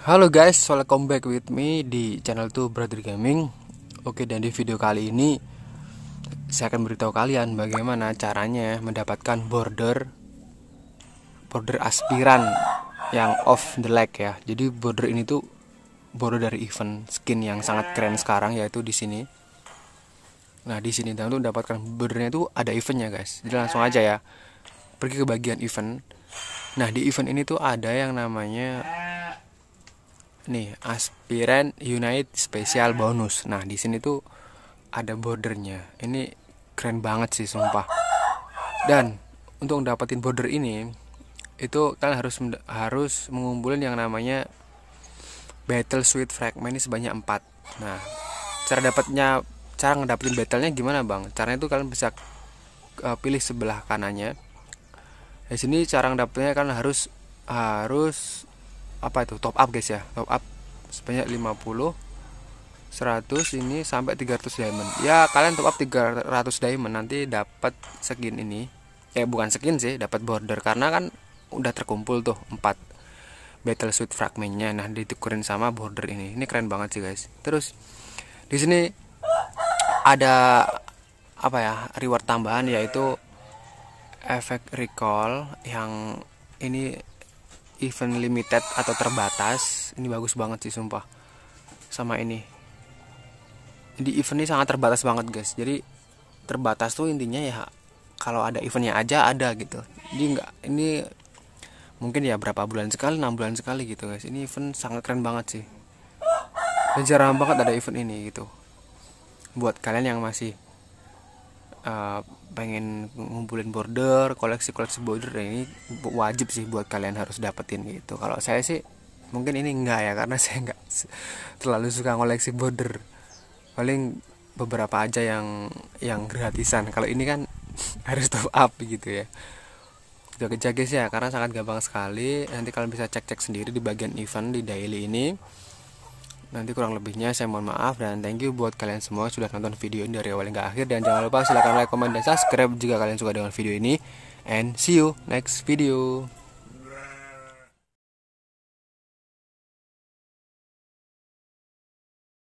Halo guys, welcome back with me di channel tuh Brother Gaming Oke dan di video kali ini Saya akan beritahu kalian bagaimana caranya mendapatkan border Border aspiran yang off the leg ya Jadi border ini tuh border dari event skin yang sangat keren sekarang yaitu di sini. Nah di sini tuh mendapatkan bordernya tuh ada eventnya guys Jadi langsung aja ya Pergi ke bagian event Nah di event ini tuh ada yang namanya nih aspiran United spesial bonus. Nah, di sini tuh ada bordernya. Ini keren banget sih sumpah. Dan untuk dapetin border ini itu kalian harus harus mengumpulin yang namanya battle Sweet fragment ini sebanyak 4. Nah, cara dapatnya cara ngedapetin battlenya gimana, Bang? Caranya itu kalian bisa uh, pilih sebelah kanannya. Di sini cara ngedapetnya kan harus harus apa itu top up guys ya top up sebanyak 50 100 ini sampai 300 diamond ya kalian top up 300 diamond nanti dapat skin ini eh bukan skin sih dapat border karena kan udah terkumpul tuh 4 battle suit fragmentnya nah ditukerin sama border ini ini keren banget sih guys terus di sini ada apa ya reward tambahan yaitu efek recall yang ini event limited atau terbatas ini bagus banget sih sumpah sama ini di event ini sangat terbatas banget guys jadi terbatas tuh intinya ya kalau ada eventnya aja ada gitu jadi nggak ini mungkin ya berapa bulan sekali enam bulan sekali gitu guys ini event sangat keren banget sih dan jarang banget ada event ini gitu buat kalian yang masih uh, pengen ngumpulin border koleksi koleksi border ini wajib sih buat kalian harus dapetin gitu kalau saya sih mungkin ini enggak ya karena saya enggak terlalu suka koleksi border paling beberapa aja yang yang gratisan kalau ini kan harus top up gitu ya jaga-jaga gitu sih ya karena sangat gampang sekali nanti kalian bisa cek-cek sendiri di bagian event di daily ini Nanti kurang lebihnya saya mohon maaf dan thank you buat kalian semua sudah nonton video ini dari awal hingga akhir dan jangan lupa silahkan like, comment, dan subscribe jika kalian suka dengan video ini and see you next video.